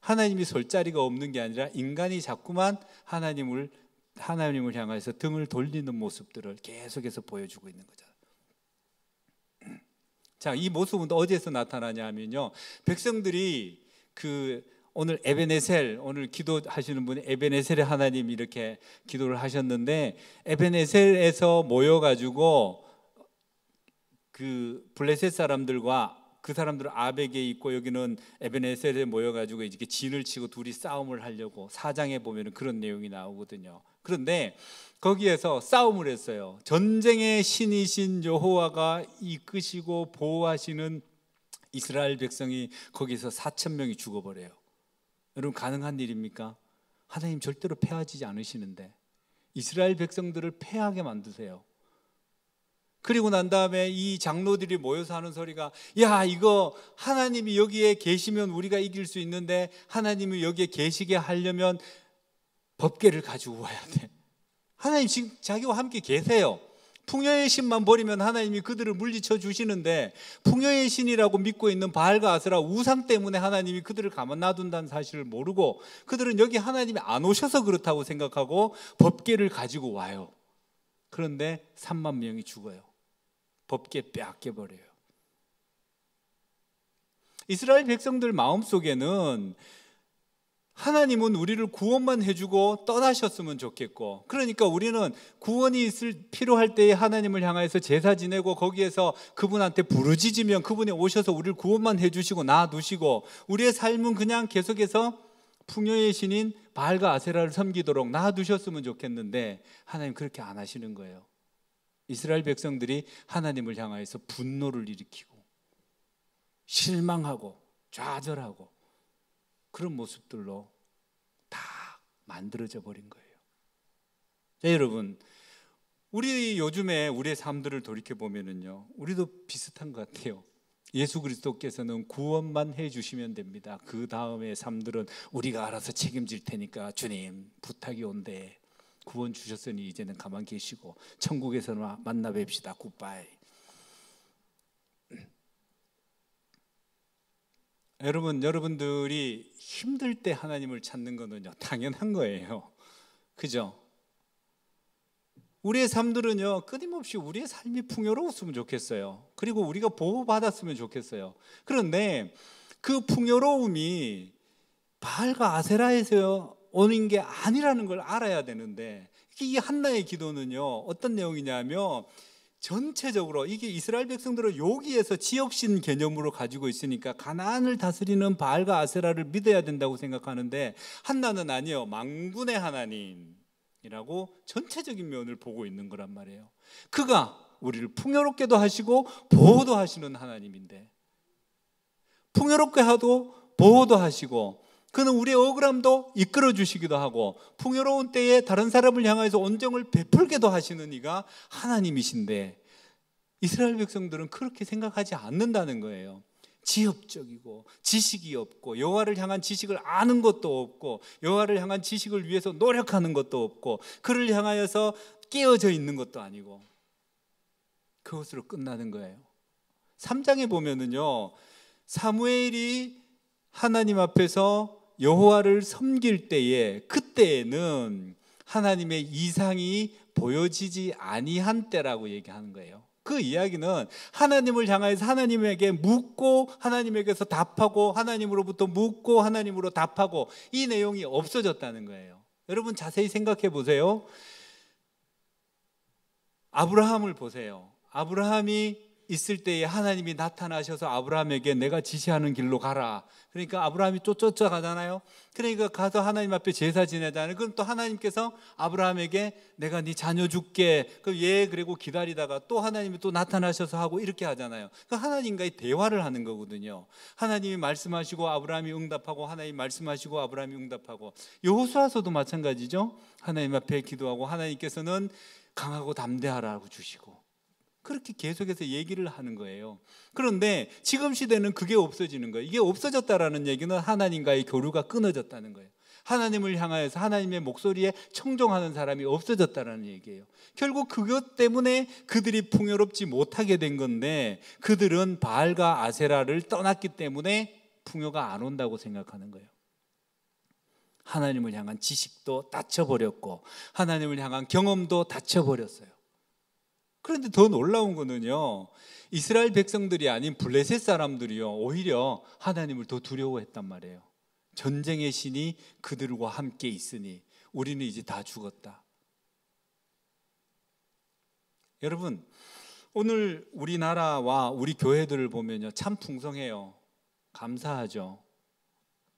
하나님이 설 자리가 없는 게 아니라 인간이 자꾸만 하나님을 하나님을 향해서 등을 돌리는 모습들을 계속해서 보여주고 있는 거죠. 자, 이 모습은 어디에서 나타나냐 면요 백성들이 그 오늘 에베네셀 오늘 기도하시는 분 에베네셀의 하나님 이렇게 기도를 하셨는데 에베네셀에서 모여 가지고 그 블레셋 사람들과 그 사람들은 아벡에 있고 여기는 에베네셀에 모여 가지고 이렇게 진을 치고 둘이 싸움을 하려고 사장에 보면은 그런 내용이 나오거든요. 그런데 거기에서 싸움을 했어요. 전쟁의 신이신 여호와가 이끄시고 보호하시는 이스라엘 백성이 거기서 4천 명이 죽어버려요. 여러분 가능한 일입니까? 하나님 절대로 패하지 않으시는데 이스라엘 백성들을 패하게 만드세요. 그리고 난 다음에 이 장로들이 모여서 하는 소리가 야 이거 하나님이 여기에 계시면 우리가 이길 수 있는데 하나님이 여기에 계시게 하려면 법계를 가지고 와야 돼. 하나님 지금 자기와 함께 계세요. 풍요의 신만 버리면 하나님이 그들을 물리쳐 주시는데 풍요의 신이라고 믿고 있는 바알과 아스라 우상 때문에 하나님이 그들을 가만 놔둔다는 사실을 모르고 그들은 여기 하나님이 안 오셔서 그렇다고 생각하고 법계를 가지고 와요. 그런데 3만 명이 죽어요. 법계 빼앗겨 버려요. 이스라엘 백성들 마음속에는 하나님은 우리를 구원만 해주고 떠나셨으면 좋겠고, 그러니까 우리는 구원이 있을 필요할 때에 하나님을 향하여서 제사 지내고 거기에서 그분한테 부르짖으면 그분이 오셔서 우리를 구원만 해주시고 놔두시고 우리의 삶은 그냥 계속해서 풍요의 신인 바알과 아세라를 섬기도록 놔두셨으면 좋겠는데 하나님 그렇게 안 하시는 거예요. 이스라엘 백성들이 하나님을 향하여서 분노를 일으키고 실망하고 좌절하고 그런 모습들로 다 만들어져 버린 거예요. 자, 여러분. 우리 요즘에 우리의 삶들을 돌이켜 보면은요. 우리도 비슷한 것 같아요. 예수 그리스도께서는 구원만 해 주시면 됩니다. 그 다음에 삶들은 우리가 알아서 책임질 테니까 주님 부탁이 온대. 구원 주셨으니 이제는 가만 계시고 천국에서 만나 뵙시다. 굿바이. 여러분 여러분들이 힘들 때 하나님을 찾는 거는요 당연한 거예요. 그죠? 우리의 삶들은요 끊임없이 우리의 삶이 풍요로웠으면 좋겠어요. 그리고 우리가 보호받았으면 좋겠어요. 그런데 그 풍요로움이 바알과 아세라에서 오는 게 아니라는 걸 알아야 되는데 이 한나의 기도는요 어떤 내용이냐면 전체적으로 이게 이스라엘 백성들은 여기에서 지역신 개념으로 가지고 있으니까 가나안을 다스리는 바알과 아세라를 믿어야 된다고 생각하는데 한나는 아니요 망군의 하나님이라고 전체적인 면을 보고 있는 거란 말이에요. 그가 우리를 풍요롭게도 하시고 보호도 하시는 하나님인데 풍요롭게 하도 보호도 하시고 그는 우리의 억울함도 이끌어 주시기도 하고 풍요로운 때에 다른 사람을 향하여서 온정을 베풀게도 하시는 이가 하나님이신데 이스라엘 백성들은 그렇게 생각하지 않는다는 거예요. 지엽적이고 지식이 없고 여호와를 향한 지식을 아는 것도 없고 여호와를 향한 지식을 위해서 노력하는 것도 없고 그를 향하여서 깨어져 있는 것도 아니고 그것으로 끝나는 거예요. 3장에 보면은요. 사무엘이 하나님 앞에서 여호와를 섬길 때에 그때에는 하나님의 이상이 보여지지 아니한 때라고 얘기하는 거예요. 그 이야기는 하나님을 향하여서 하나님에게 묻고 하나님에게서 답하고 하나님으로부터 묻고 하나님으로 답하고 이 내용이 없어졌다는 거예요. 여러분 자세히 생각해 보세요. 아브라함을 보세요. 아브라함이 있을 때에 하나님이 나타나셔서 아브라함에게 내가 지시하는 길로 가라. 그러니까 아브라함이 쫓쫓아가잖아요. 그러니까 가서 하나님 앞에 제사 지내잖아요. 그럼 또 하나님께서 아브라함에게 내가 네 자녀 줄게. 그럼 예 그리고 기다리다가 또 하나님이 또 나타나셔서 하고 이렇게 하잖아요. 그러니까 하나님과의 대화를 하는 거거든요. 하나님이 말씀하시고 아브라함이 응답하고 하나님 말씀하시고 아브라함이 응답하고 여호수아서도 마찬가지죠. 하나님 앞에 기도하고 하나님께서는 강하고 담대하라고 주시고 그렇게 계속해서 얘기를 하는 거예요. 그런데 지금 시대는 그게 없어지는 거예요. 이게 없어졌다라는 얘기는 하나님과의 교류가 끊어졌다는 거예요. 하나님을 향하여서 하나님의 목소리에 청종하는 사람이 없어졌다라는 얘기예요. 결국 그것 때문에 그들이 풍요롭지 못하게 된 건데 그들은 바알과 아세라를 떠났기 때문에 풍요가 안 온다고 생각하는 거예요. 하나님을 향한 지식도 닫혀버렸고 하나님을 향한 경험도 닫혀버렸어요. 그런데 더 놀라운 거는요. 이스라엘 백성들이 아닌 블레셋 사람들이요. 오히려 하나님을 더 두려워했단 말이에요. 전쟁의 신이 그들과 함께 있으니 우리는 이제 다 죽었다. 여러분, 오늘 우리나라와 우리 교회들을 보면요. 참 풍성해요. 감사하죠.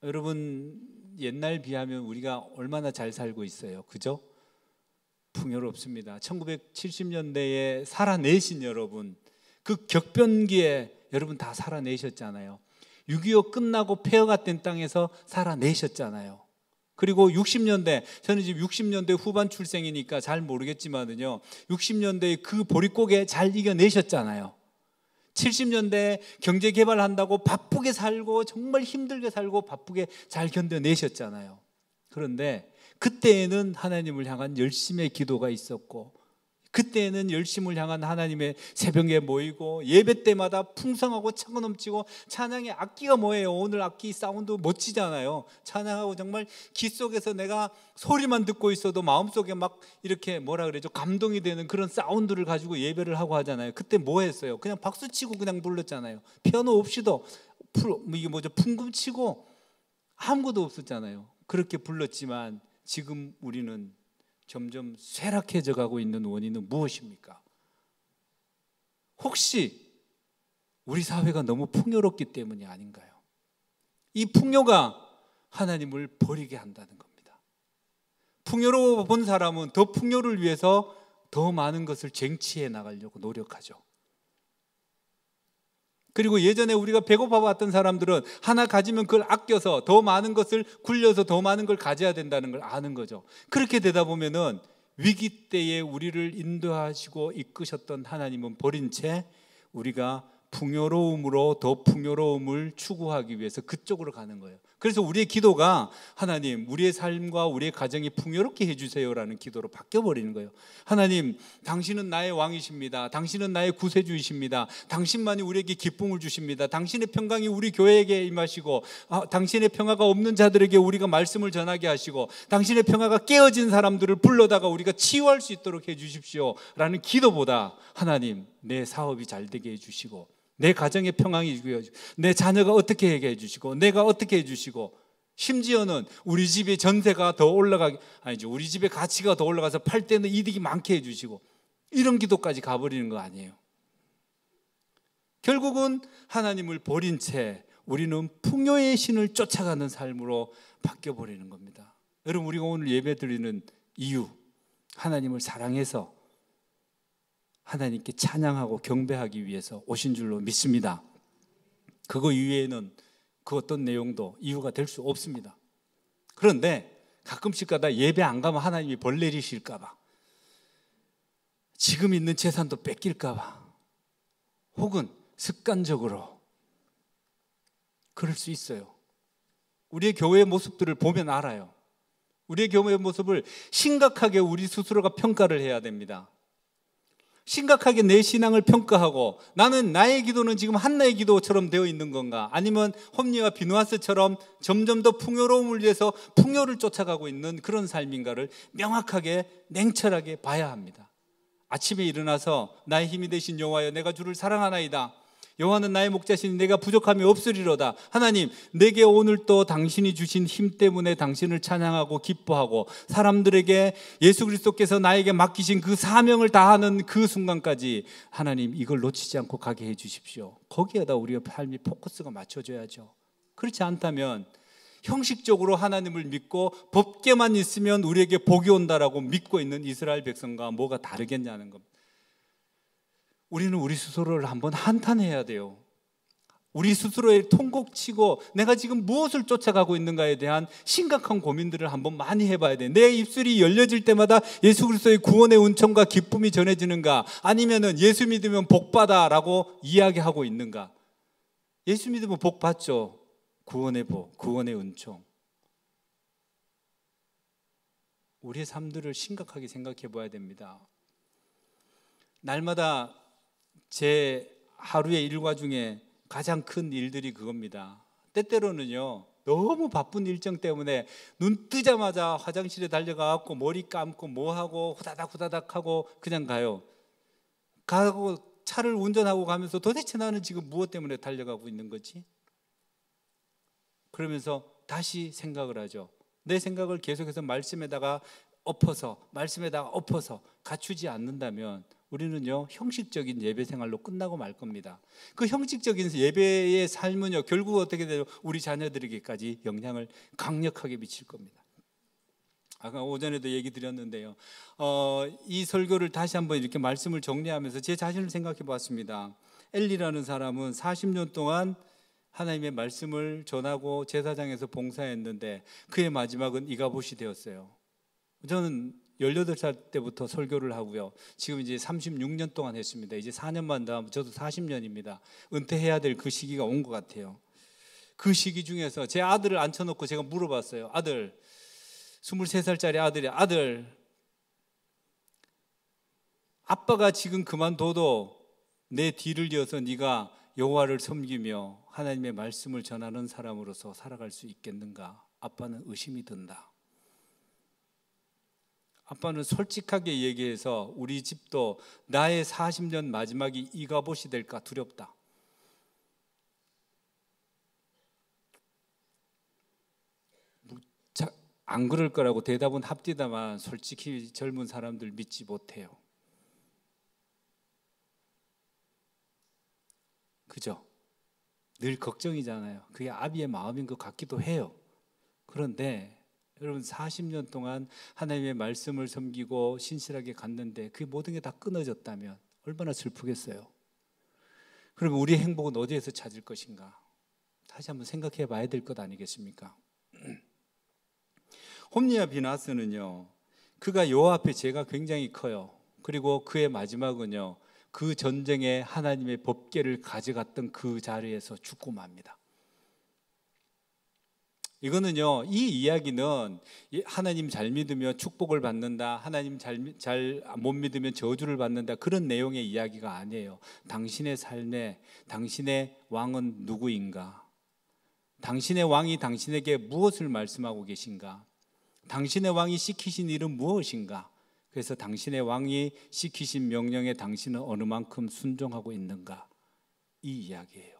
여러분, 옛날 비하면 우리가 얼마나 잘 살고 있어요. 그죠? 풍요롭습니다. 1970년대에 살아내신 여러분, 그 격변기에 여러분 다 살아내셨잖아요. 6.25 끝나고 폐허가 된 땅에서 살아내셨잖아요. 그리고 60년대, 저는 지금 60년대 후반 출생이니까 잘 모르겠지만은요, 6 0년대에그 보릿고개 잘 이겨내셨잖아요. 70년대 경제 개발한다고 바쁘게 살고 정말 힘들게 살고 바쁘게 잘 견뎌내셨잖아요. 그런데 그때에는 하나님을 향한 열심의 기도가 있었고 그때에는 열심을 향한 하나님의 새벽에 모이고 예배 때마다 풍성하고 차고 넘치고 찬양의 악기가 뭐예요? 오늘 악기 사운드 멋지잖아요. 찬양하고 정말 귀 속에서 내가 소리만 듣고 있어도 마음속에 막 이렇게 뭐라 그러죠? 감동이 되는 그런 사운드를 가지고 예배를 하고 하잖아요. 그때 뭐 했어요? 그냥 박수 치고 그냥 불렀잖아요. 피아노 없이도 풀 이게 뭐죠? 풍금 치고 아무것도 없었잖아요. 그렇게 불렀지만 지금 우리는 점점 쇠락해져 가고 있는 원인은 무엇입니까? 혹시 우리 사회가 너무 풍요롭기 때문이 아닌가요? 이 풍요가 하나님을 버리게 한다는 겁니다. 풍요로 본 사람은 더 풍요를 위해서 더 많은 것을 쟁취해 나가려고 노력하죠. 그리고 예전에 우리가 배고파 봤던 사람들은 하나 가지면 그걸 아껴서 더 많은 것을 굴려서 더 많은 걸 가져야 된다는 걸 아는 거죠. 그렇게 되다 보면은 위기 때에 우리를 인도하시고 이끄셨던 하나님은 버린 채 우리가 풍요로움으로 더 풍요로움을 추구하기 위해서 그쪽으로 가는 거예요. 그래서 우리의 기도가 하나님, 우리의 삶과 우리의 가정이 풍요롭게 해주세요라는 기도로 바뀌어버리는 거예요. 하나님, 당신은 나의 왕이십니다. 당신은 나의 구세주이십니다. 당신만이 우리에게 기쁨을 주십니다. 당신의 평강이 우리 교회에게 임하시고, 아, 당신의 평화가 없는 자들에게 우리가 말씀을 전하게 하시고, 당신의 평화가 깨어진 사람들을 불러다가 우리가 치유할 수 있도록 해주십시오. 라는 기도보다 하나님, 내 사업이 잘 되게 해주시고, 내 가정의 평안이 주어지고 내 자녀가 어떻게 해결해 주시고 내가 어떻게 해 주시고 심지어는 우리 집의 전세가 더 올라가기 아니죠. 우리 집의 가치가 더 올라가서 팔 때는 이득이 많게 해 주시고 이런 기도까지 가버리는 거 아니에요. 결국은 하나님을 버린 채 우리는 풍요의 신을 쫓아가는 삶으로 바뀌어 버리는 겁니다. 여러분 우리가 오늘 예배 드리는 이유 하나님을 사랑해서 하나님께 찬양하고 경배하기 위해서 오신 줄로 믿습니다. 그거 이외에는 그 어떤 내용도 이유가 될 수 없습니다. 그런데 가끔씩 가다 예배 안 가면 하나님이 벌 내리실까봐 지금 있는 재산도 뺏길까봐 혹은 습관적으로 그럴 수 있어요. 우리의 교회의 모습들을 보면 알아요. 우리의 교회의 모습을 심각하게 우리 스스로가 평가를 해야 됩니다. 심각하게 내 신앙을 평가하고 나는 나의 기도는 지금 한나의 기도처럼 되어 있는 건가? 아니면 홈리와 비누아스처럼 점점 더 풍요로움을 위해서 풍요를 쫓아가고 있는 그런 삶인가를 명확하게 냉철하게 봐야 합니다. 아침에 일어나서 나의 힘이 되신 여호와여 내가 주를 사랑하나이다. 여호와는 나의 목자신 내가 부족함이 없으리로다. 하나님, 내게 오늘 또 당신이 주신 힘 때문에 당신을 찬양하고 기뻐하고 사람들에게 예수 그리스도께서 나에게 맡기신 그 사명을 다하는 그 순간까지 하나님 이걸 놓치지 않고 가게 해 주십시오. 거기에다 우리의 삶이 포커스가 맞춰져야죠. 그렇지 않다면 형식적으로 하나님을 믿고 법계만 있으면 우리에게 복이 온다라고 믿고 있는 이스라엘 백성과 뭐가 다르겠냐는 겁니다. 우리는 우리 스스로를 한번 한탄해야 돼요. 우리 스스로의 통곡치고 내가 지금 무엇을 쫓아가고 있는가에 대한 심각한 고민들을 한번 많이 해봐야 돼. 내 입술이 열려질 때마다 예수 그리스도의 구원의 은총과 기쁨이 전해지는가, 아니면은 예수 믿으면 복 받아라고 이야기하고 있는가. 예수 믿으면 복 받죠. 구원의 복, 구원의 은총. 우리의 삶들을 심각하게 생각해 봐야 됩니다. 날마다 제 하루의 일과 중에 가장 큰 일들이 그겁니다. 때때로는요. 너무 바쁜 일정 때문에 눈 뜨자마자 화장실에 달려가고 머리 감고 뭐 하고 후다닥 후다닥 하고 그냥 가요. 가고 차를 운전하고 가면서 도대체 나는 지금 무엇 때문에 달려가고 있는 거지? 그러면서 다시 생각을 하죠. 내 생각을 계속해서 말씀에다가 엎어서 말씀에다가 엎어서 갖추지 않는다면 우리는요 형식적인 예배 생활로 끝나고 말 겁니다. 그 형식적인 예배의 삶은요 결국 어떻게 되죠? 우리 자녀들에게까지 영향을 강력하게 미칠 겁니다. 아까 오전에도 얘기 드렸는데요. 어, 이 설교를 다시 한번 이렇게 말씀을 정리하면서 제 자신을 생각해 보았습니다. 엘리라는 사람은 40년 동안 하나님의 말씀을 전하고 제사장에서 봉사했는데 그의 마지막은 이가봇이 되었어요. 저는 18살 때부터 설교를 하고요. 지금 이제 36년 동안 했습니다. 이제 4년만 더 하면 저도 40년입니다. 은퇴해야 될 그 시기가 온 것 같아요. 그 시기 중에서 제 아들을 앉혀놓고 제가 물어봤어요. 아들, 23살짜리 아들이 아들, 아빠가 지금 그만둬도 내 뒤를 이어서 네가 여호와를 섬기며 하나님의 말씀을 전하는 사람으로서 살아갈 수 있겠는가? 아빠는 의심이 든다. 아빠는 솔직하게 얘기해서 우리 집도 나의 40년 마지막이 이가봇이 될까 두렵다. 안 그럴 거라고 대답은 합디다만 솔직히 젊은 사람들 믿지 못해요. 그죠? 늘 걱정이잖아요. 그게 아비의 마음인 것 같기도 해요. 그런데 여러분 40년 동안 하나님의 말씀을 섬기고 신실하게 갔는데 그 모든 게 다 끊어졌다면 얼마나 슬프겠어요. 그러 우리의 행복은 어디에서 찾을 것인가? 다시 한번 생각해 봐야 될 것 아니겠습니까? 홈리아 비나스는요. 그가 요압의 죄가 굉장히 커요. 그리고 그의 마지막은요. 그 전쟁에 하나님의 법궤를 가져갔던 그 자리에서 죽고 맙니다. 이거는요, 이 이야기는 하나님 잘 믿으면 축복을 받는다, 하나님 잘 잘 못 믿으면 저주를 받는다 그런 내용의 이야기가 아니에요. 당신의 삶에 당신의 왕은 누구인가? 당신의 왕이 당신에게 무엇을 말씀하고 계신가? 당신의 왕이 시키신 일은 무엇인가? 그래서 당신의 왕이 시키신 명령에 당신은 어느 만큼 순종하고 있는가? 이 이야기예요.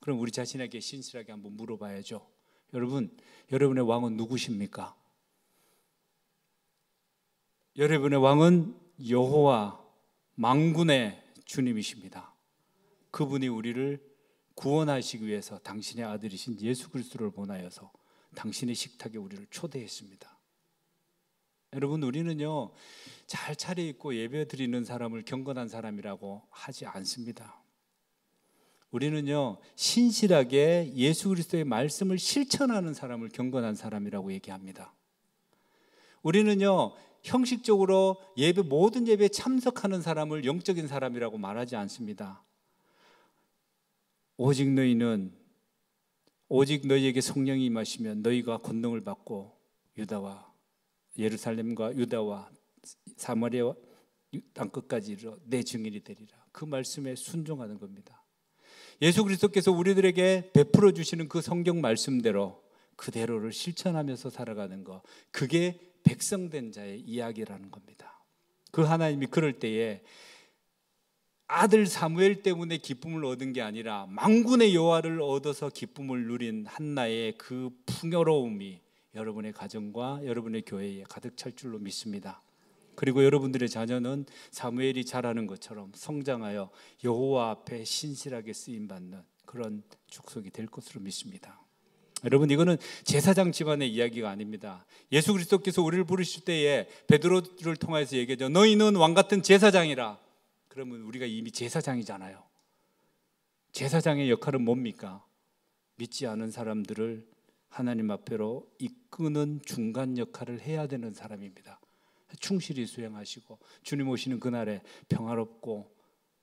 그럼 우리 자신에게 신실하게 한번 물어봐야죠. 여러분, 여러분의 왕은 누구십니까? 여러분의 왕은 여호와 망군의 주님이십니다. 그분이 우리를 구원하시기 위해서 당신의 아들이신 예수 그리스도를 보내어서 당신의 식탁에 우리를 초대했습니다. 여러분 우리는요 잘 차려입고 예배 드리는 사람을 경건한 사람이라고 하지 않습니다. 우리는요 신실하게 예수 그리스도의 말씀을 실천하는 사람을 경건한 사람이라고 얘기합니다. 우리는요 형식적으로 예배 모든 예배에 참석하는 사람을 영적인 사람이라고 말하지 않습니다. 오직 너희는 오직 너희에게 성령이 임하시면 너희가 권능을 받고 유다와 예루살렘과 유다와 사마리아 땅 끝까지 이내 증인이 되리라. 그 말씀에 순종하는 겁니다. 예수 그리스도께서 우리들에게 베풀어 주시는 그 성경 말씀대로 그대로를 실천하면서 살아가는 것 그게 백성된 자의 이야기라는 겁니다. 그 하나님이 그럴 때에 아들 사무엘 때문에 기쁨을 얻은 게 아니라 망군의 여호와를 얻어서 기쁨을 누린 한나의 그 풍요로움이 여러분의 가정과 여러분의 교회에 가득 찰 줄로 믿습니다. 그리고 여러분들의 자녀는 사무엘이 잘하는 것처럼 성장하여 여호와 앞에 신실하게 쓰임 받는 그런 축복이 될 것으로 믿습니다. 여러분 이거는 제사장 집안의 이야기가 아닙니다. 예수 그리스도께서 우리를 부르실 때에 베드로를 통하서 얘기하죠. 너희는 왕 같은 제사장이라. 그러면 우리가 이미 제사장이잖아요. 제사장의 역할은 뭡니까? 믿지 않은 사람들을 하나님 앞으로 이끄는 중간 역할을 해야 되는 사람입니다. 충실히 수행하시고 주님 오시는 그날에 평화롭고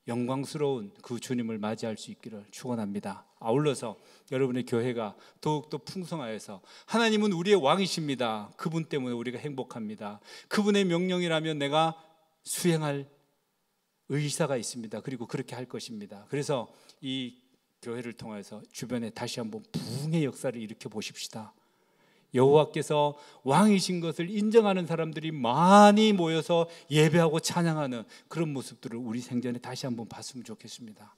영광스러운 그 주님을 맞이할 수 있기를 축원합니다. 아울러서 여러분의 교회가 더욱더 풍성하여서 하나님은 우리의 왕이십니다. 그분 때문에 우리가 행복합니다. 그분의 명령이라면 내가 수행할 의사가 있습니다. 그리고 그렇게 할 것입니다. 그래서 이 교회를 통해서 주변에 다시 한번 부흥의 역사를 일으켜 보십시다. 여호와께서 왕이신 것을 인정하는 사람들이 많이 모여서 예배하고 찬양하는 그런 모습들을 우리 생전에 다시 한번 봤으면 좋겠습니다.